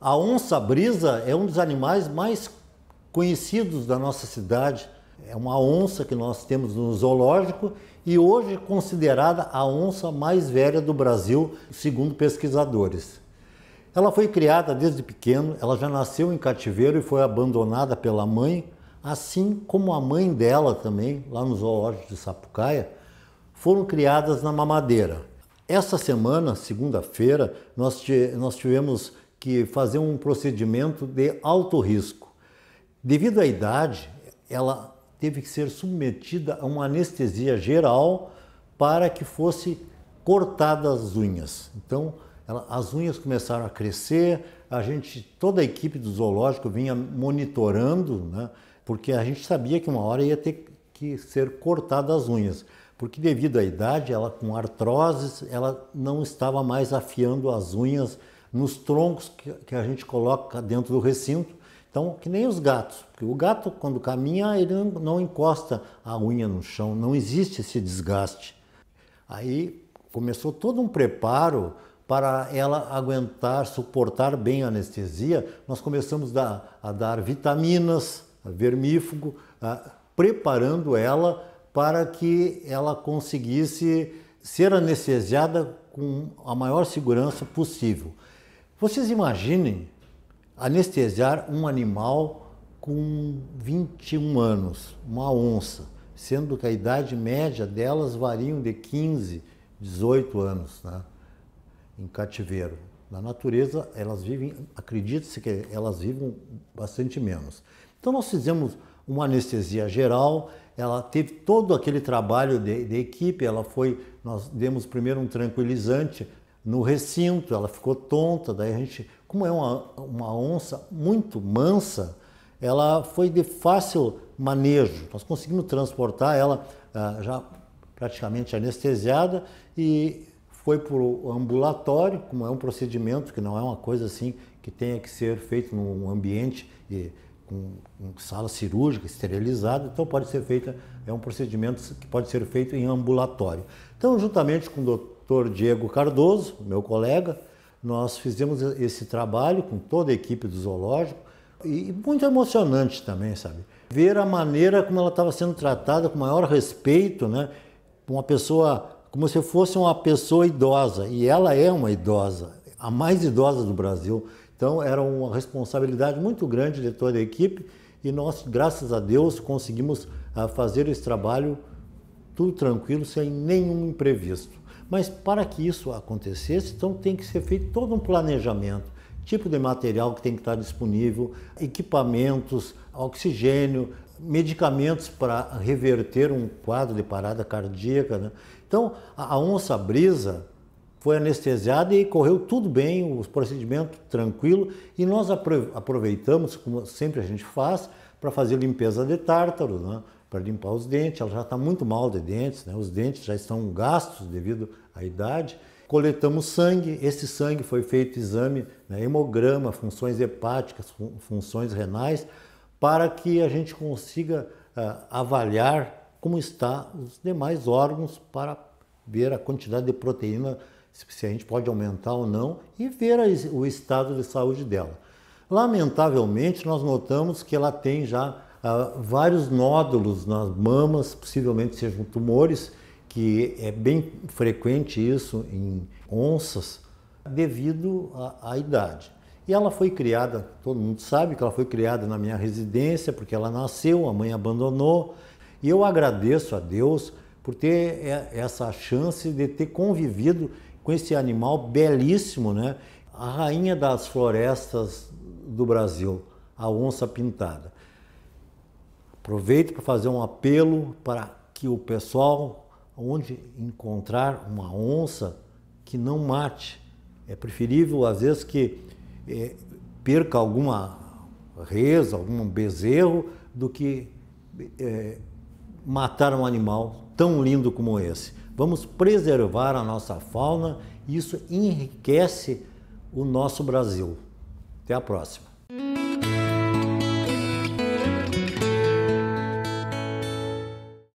A onça-brisa é um dos animais mais conhecidos da nossa cidade. É uma onça que nós temos no zoológico e hoje considerada a onça mais velha do Brasil, segundo pesquisadores. Ela foi criada desde pequeno, ela já nasceu em cativeiro e foi abandonada pela mãe, assim como a mãe dela também, lá no zoológico de Sapucaia, foram criadas na mamadeira. Essa semana, segunda-feira, nós, tivemos que fazer um procedimento de alto risco. Devido à idade, ela teve que ser submetida a uma anestesia geral para que fosse cortadas as unhas. Então, ela, as unhas começaram a crescer, a gente, toda a equipe do zoológico vinha monitorando, né? porque a gente sabia que uma hora ia ter que ser cortada as unhas, porque devido à idade, ela com artroses, ela não estava mais afiando as unhas nos troncos que a gente coloca dentro do recinto. Então, que nem os gatos, porque o gato, quando caminha, ele não, não encosta a unha no chão, não existe esse desgaste. Aí começou todo um preparo para ela aguentar, suportar bem a anestesia. Nós começamos a, a dar vitaminas, a vermífugo, a, preparando ela para que ela conseguisse ser anestesiada com a maior segurança possível. Vocês imaginem anestesiar um animal com 21 anos, uma onça, sendo que a idade média delas variam de 15, 18 anos, né? em cativeiro. Na natureza, elas vivem, acredite-se que elas vivem bastante menos. Então, nós fizemos uma anestesia geral, ela teve todo aquele trabalho de, de equipe, ela foi, nós demos primeiro um tranquilizante no recinto, ela ficou tonta, daí a gente, como é uma, uma onça muito mansa, ela foi de fácil manejo. Nós conseguimos transportar ela ah, já praticamente anestesiada e foi para o ambulatório, como é um procedimento que não é uma coisa assim que tenha que ser feito num ambiente e, com, com sala cirúrgica esterilizada, então pode ser feita, é um procedimento que pode ser feito em ambulatório. Então, juntamente com o doutor doutor Diego Cardoso, meu colega, nós fizemos esse trabalho com toda a equipe do zoológico e muito emocionante também, sabe? Ver a maneira como ela estava sendo tratada com maior respeito, né? Uma pessoa como se fosse uma pessoa idosa e ela é uma idosa, a mais idosa do Brasil. Então era uma responsabilidade muito grande de toda a equipe e nós, graças a Deus, conseguimos ah, fazer esse trabalho tudo tranquilo, sem nenhum imprevisto. Mas para que isso acontecesse, então tem que ser feito todo um planejamento tipo de material que tem que estar disponível, equipamentos, oxigênio, medicamentos para reverter um quadro de parada cardíaca. Né? Então, a onça brisa foi anestesiada e correu tudo bem, o procedimento tranquilo, e nós aproveitamos, como sempre a gente faz, para fazer limpeza de tártaro, né? para limpar os dentes. Ela já está muito mal de dentes, né? os dentes já estão gastos devido à idade. Coletamos sangue, esse sangue foi feito exame, né? hemograma, funções hepáticas, funções renais, para que a gente consiga uh, avaliar como está os demais órgãos para ver a quantidade de proteína, se a gente pode aumentar ou não, e ver a, o estado de saúde dela. Lamentavelmente, nós notamos que ela tem já ah, vários nódulos nas mamas, possivelmente sejam tumores, que é bem frequente isso em onças, devido à, à idade. E ela foi criada, todo mundo sabe que ela foi criada na minha residência, porque ela nasceu, a mãe abandonou. E eu agradeço a Deus por ter eh, essa chance de ter convivido com esse animal belíssimo, né? A rainha das florestas do Brasil, a onça pintada. Aproveito para fazer um apelo para que o pessoal, onde encontrar uma onça, que não mate. É preferível, às vezes, que é, perca alguma reza, algum bezerro, do que é, matar um animal tão lindo como esse. Vamos preservar a nossa fauna, isso enriquece o nosso Brasil. Até a próxima.